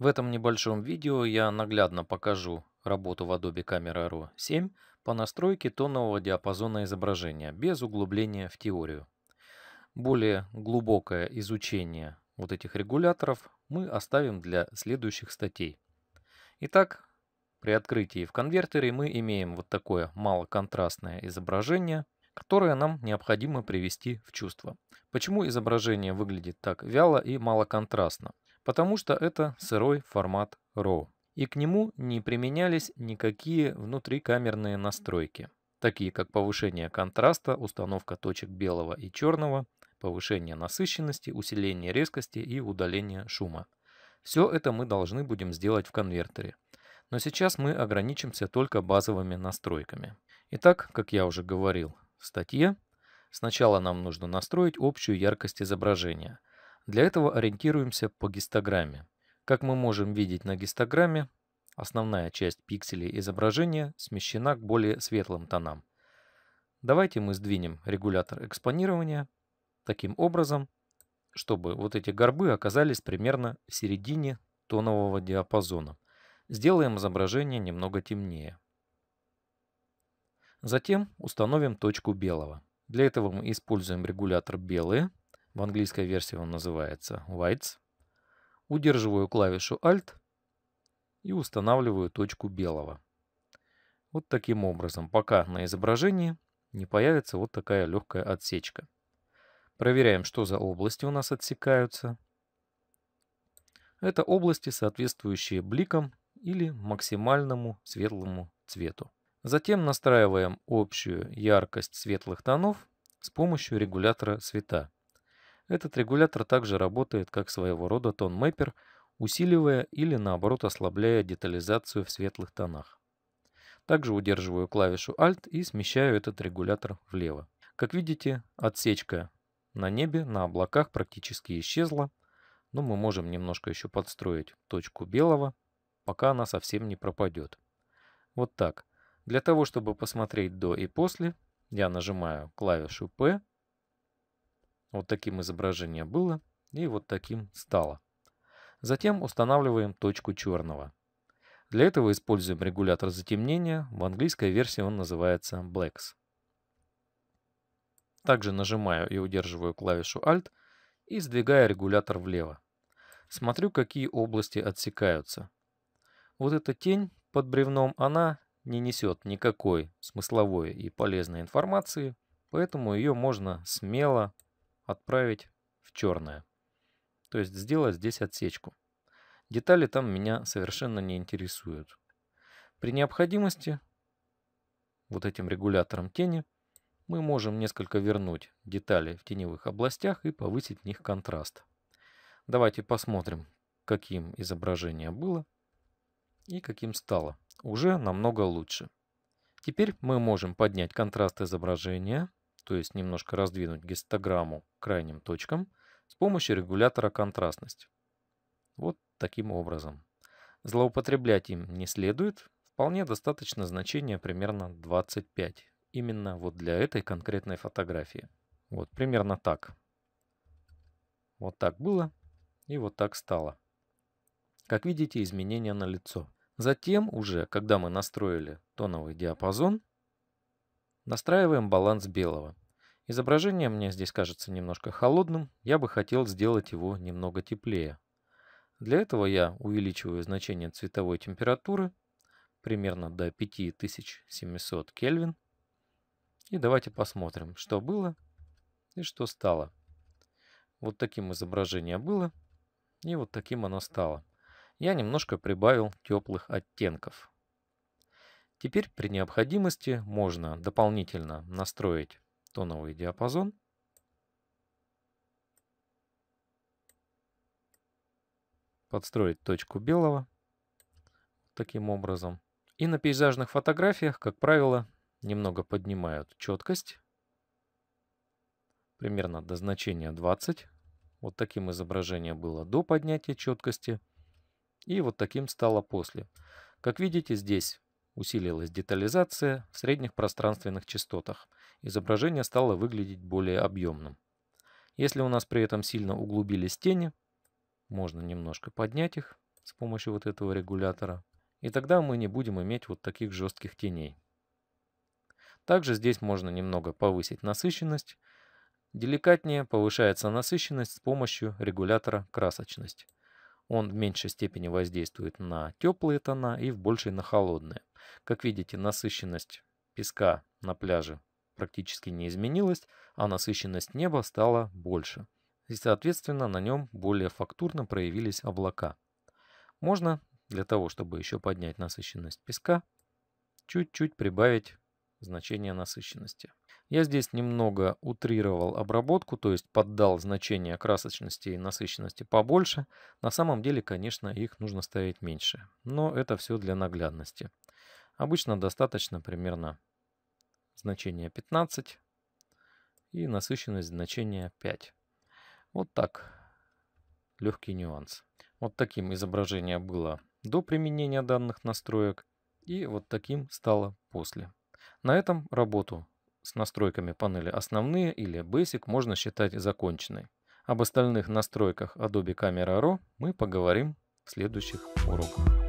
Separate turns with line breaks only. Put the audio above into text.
В этом небольшом видео я наглядно покажу работу в Adobe Camera Raw 7 по настройке тонового диапазона изображения без углубления в теорию. Более глубокое изучение вот этих регуляторов мы оставим для следующих статей. Итак, при открытии в конвертере мы имеем вот такое малоконтрастное изображение, которое нам необходимо привести в чувство. Почему изображение выглядит так вяло и малоконтрастно? потому что это сырой формат RAW, и к нему не применялись никакие внутрикамерные настройки, такие как повышение контраста, установка точек белого и черного, повышение насыщенности, усиление резкости и удаление шума. Все это мы должны будем сделать в конвертере. Но сейчас мы ограничимся только базовыми настройками. Итак, как я уже говорил в статье, сначала нам нужно настроить общую яркость изображения – для этого ориентируемся по гистограмме. Как мы можем видеть на гистограмме, основная часть пикселей изображения смещена к более светлым тонам. Давайте мы сдвинем регулятор экспонирования таким образом, чтобы вот эти горбы оказались примерно в середине тонового диапазона. Сделаем изображение немного темнее. Затем установим точку белого. Для этого мы используем регулятор белые в английской версии он называется whites, удерживаю клавишу Alt и устанавливаю точку белого. Вот таким образом, пока на изображении не появится вот такая легкая отсечка. Проверяем, что за области у нас отсекаются. Это области, соответствующие бликам или максимальному светлому цвету. Затем настраиваем общую яркость светлых тонов с помощью регулятора цвета. Этот регулятор также работает как своего рода тон-мэппер, усиливая или наоборот ослабляя детализацию в светлых тонах. Также удерживаю клавишу Alt и смещаю этот регулятор влево. Как видите, отсечка на небе, на облаках практически исчезла, но мы можем немножко еще подстроить точку белого, пока она совсем не пропадет. Вот так. Для того, чтобы посмотреть до и после, я нажимаю клавишу P вот таким изображение было и вот таким стало. Затем устанавливаем точку черного. Для этого используем регулятор затемнения, в английской версии он называется Blacks. Также нажимаю и удерживаю клавишу Alt и сдвигаю регулятор влево. Смотрю, какие области отсекаются. Вот эта тень под бревном, она не несет никакой смысловой и полезной информации, поэтому ее можно смело отправить в черное. То есть сделать здесь отсечку. Детали там меня совершенно не интересуют. При необходимости вот этим регулятором тени мы можем несколько вернуть детали в теневых областях и повысить в них контраст. Давайте посмотрим, каким изображение было и каким стало. Уже намного лучше. Теперь мы можем поднять контраст изображения то есть немножко раздвинуть гистограмму крайним точкам с помощью регулятора контрастность. Вот таким образом. Злоупотреблять им не следует, вполне достаточно значения примерно 25, именно вот для этой конкретной фотографии. Вот примерно так. Вот так было и вот так стало. Как видите, изменения на лицо. Затем уже, когда мы настроили тоновый диапазон, настраиваем баланс белого. Изображение мне здесь кажется немножко холодным, я бы хотел сделать его немного теплее. Для этого я увеличиваю значение цветовой температуры примерно до 5700 Кельвин. И давайте посмотрим, что было и что стало. Вот таким изображение было, и вот таким оно стало. Я немножко прибавил теплых оттенков. Теперь при необходимости можно дополнительно настроить тоновый диапазон. Подстроить точку белого таким образом. И на пейзажных фотографиях, как правило, немного поднимают четкость. Примерно до значения 20. Вот таким изображение было до поднятия четкости. И вот таким стало после. Как видите, здесь усилилась детализация в средних пространственных частотах изображение стало выглядеть более объемным. Если у нас при этом сильно углубились тени, можно немножко поднять их с помощью вот этого регулятора, и тогда мы не будем иметь вот таких жестких теней. Также здесь можно немного повысить насыщенность. Деликатнее повышается насыщенность с помощью регулятора красочность. Он в меньшей степени воздействует на теплые тона и в большей на холодные. Как видите, насыщенность песка на пляже практически не изменилась, а насыщенность неба стала больше. И, соответственно, на нем более фактурно проявились облака. Можно, для того, чтобы еще поднять насыщенность песка, чуть-чуть прибавить значение насыщенности. Я здесь немного утрировал обработку, то есть поддал значение красочности и насыщенности побольше. На самом деле, конечно, их нужно ставить меньше, но это все для наглядности. Обычно достаточно примерно значение 15 и насыщенность значения 5. Вот так. Легкий нюанс. Вот таким изображение было до применения данных настроек и вот таким стало после. На этом работу с настройками панели «Основные» или «Basic» можно считать законченной. Об остальных настройках Adobe Camera Raw мы поговорим в следующих уроках.